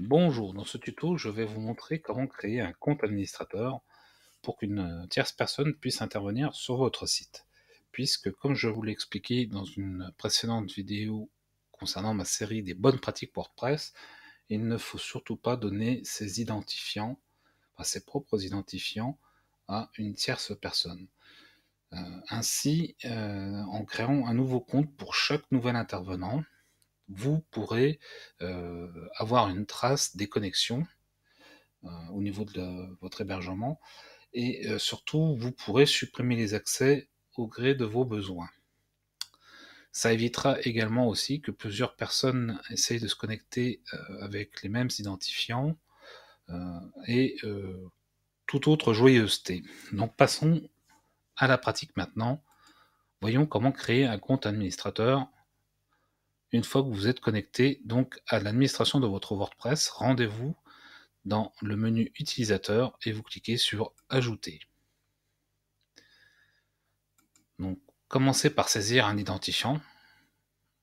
Bonjour, dans ce tuto, je vais vous montrer comment créer un compte administrateur pour qu'une euh, tierce personne puisse intervenir sur votre site. Puisque, comme je vous l'ai expliqué dans une précédente vidéo concernant ma série des bonnes pratiques WordPress, il ne faut surtout pas donner ses identifiants, ses propres identifiants, à une tierce personne. Euh, ainsi, euh, en créant un nouveau compte pour chaque nouvel intervenant, vous pourrez euh, avoir une trace des connexions euh, au niveau de votre hébergement et euh, surtout vous pourrez supprimer les accès au gré de vos besoins. Ça évitera également aussi que plusieurs personnes essayent de se connecter avec les mêmes identifiants et toute autre joyeuseté. Donc passons à la pratique maintenant. Voyons comment créer un compte administrateur une fois que vous êtes connecté donc à l'administration de votre WordPress, rendez-vous dans le menu utilisateur et vous cliquez sur ajouter. Donc commencez par saisir un identifiant.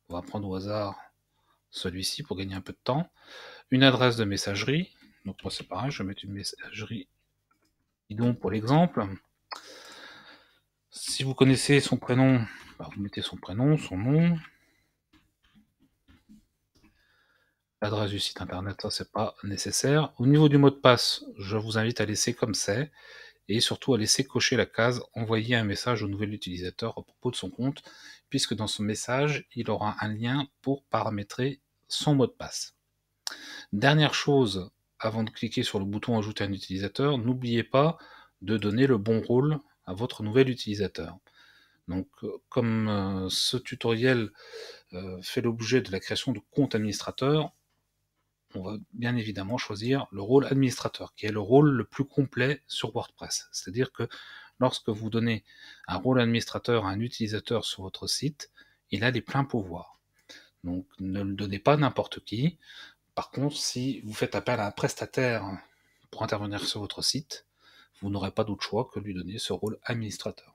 On va prendre au hasard celui-ci pour gagner un peu de temps. Une adresse de messagerie. Donc moi c'est pareil, je vais mettre une messagerie bidon pour l'exemple. Si vous connaissez son prénom, bah, vous mettez son prénom, son nom, L'adresse du site internet, ça c'est pas nécessaire. Au niveau du mot de passe, je vous invite à laisser comme c'est et surtout à laisser cocher la case envoyer un message au nouvel utilisateur à propos de son compte, puisque dans ce message, il aura un lien pour paramétrer son mot de passe. Dernière chose, avant de cliquer sur le bouton ajouter un utilisateur, n'oubliez pas de donner le bon rôle à votre nouvel utilisateur. Donc, euh, comme euh, ce tutoriel euh, fait l'objet de la création de compte administrateur, on va bien évidemment choisir le rôle administrateur, qui est le rôle le plus complet sur WordPress. C'est-à-dire que lorsque vous donnez un rôle administrateur à un utilisateur sur votre site, il a les pleins pouvoirs. Donc ne le donnez pas n'importe qui. Par contre, si vous faites appel à un prestataire pour intervenir sur votre site, vous n'aurez pas d'autre choix que lui donner ce rôle administrateur.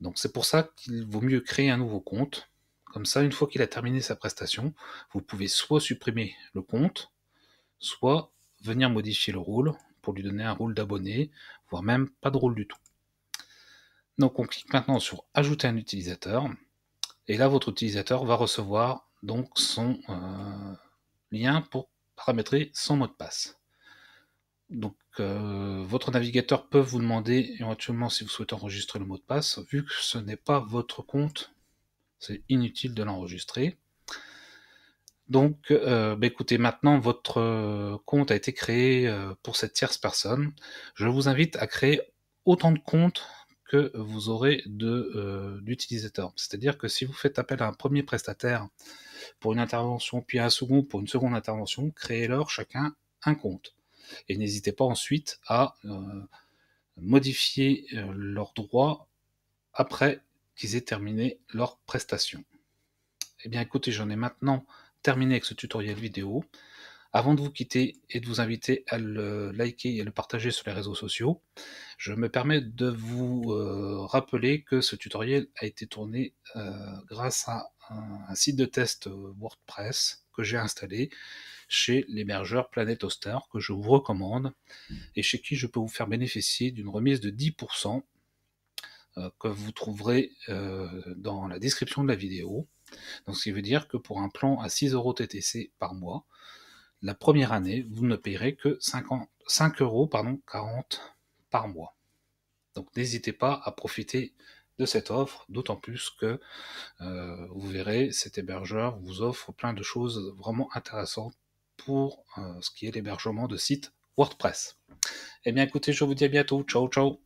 Donc c'est pour ça qu'il vaut mieux créer un nouveau compte comme ça, une fois qu'il a terminé sa prestation, vous pouvez soit supprimer le compte, soit venir modifier le rôle pour lui donner un rôle d'abonné, voire même pas de rôle du tout. Donc on clique maintenant sur Ajouter un utilisateur, et là votre utilisateur va recevoir donc son euh, lien pour paramétrer son mot de passe. Donc euh, votre navigateur peut vous demander éventuellement si vous souhaitez enregistrer le mot de passe, vu que ce n'est pas votre compte c'est inutile de l'enregistrer. Donc, euh, bah, écoutez, maintenant votre euh, compte a été créé euh, pour cette tierce personne. Je vous invite à créer autant de comptes que vous aurez d'utilisateurs. C'est-à-dire que si vous faites appel à un premier prestataire pour une intervention, puis à un second pour une seconde intervention, créez-leur chacun un compte. Et n'hésitez pas ensuite à modifier leurs droits après qu'ils aient terminé leur prestation. Eh bien écoutez, j'en ai maintenant terminé avec ce tutoriel vidéo. Avant de vous quitter et de vous inviter à le liker et à le partager sur les réseaux sociaux, je me permets de vous euh, rappeler que ce tutoriel a été tourné euh, grâce à un, site de test euh, WordPress que j'ai installé chez l'hébergeur Planète Hoster que je vous recommande et chez qui je peux vous faire bénéficier d'une remise de 10% euh, que vous trouverez euh, dans la description de la vidéo. Donc ce qui veut dire que pour un plan à 6 euros TTC par mois, la première année, vous ne payerez que 5 euros 40 par mois. Donc n'hésitez pas à profiter de cette offre, d'autant plus que euh, vous verrez, cet hébergeur vous offre plein de choses vraiment intéressantes pour ce qui est l'hébergement de sites WordPress. Eh bien écoutez, je vous dis à bientôt. Ciao, ciao